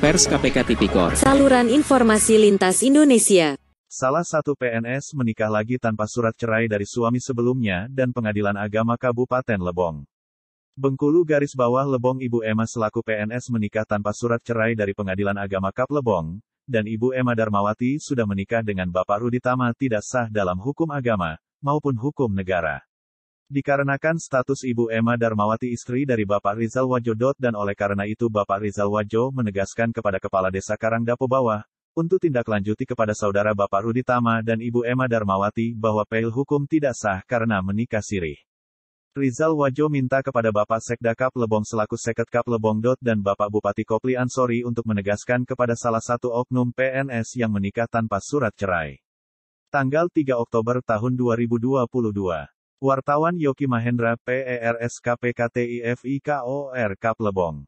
Pers KPK Tipikor. Saluran informasi lintas Indonesia. Salah satu PNS menikah lagi tanpa surat cerai dari suami sebelumnya dan Pengadilan Agama Kabupaten Lebong. Bengkulu garis bawah Lebong Ibu Emma selaku PNS menikah tanpa surat cerai dari Pengadilan Agama Kap Lebong, dan Ibu Emma Darmawati sudah menikah dengan Bapak Rudi Tama tidak sah dalam hukum agama, maupun hukum negara. Dikarenakan status Ibu Emma Darmawati istri dari Bapak Rizal Wajodot dan oleh karena itu Bapak Rizal Wajo menegaskan kepada Kepala Desa Karangdapo bawah, untuk tindak lanjuti kepada saudara Bapak Rudi Tama dan Ibu Emma Darmawati bahwa peil hukum tidak sah karena menikah sirih. Rizal Wajo minta kepada Bapak Sekda Kap Lebong selaku Seket Kap Lebong Dot dan Bapak Bupati Kopli Ansori untuk menegaskan kepada salah satu oknum PNS yang menikah tanpa surat cerai. Tanggal 3 Oktober tahun 2022. Wartawan Yoki Mahendra, PERS PERSKPKTIFIKOR Kaplebong.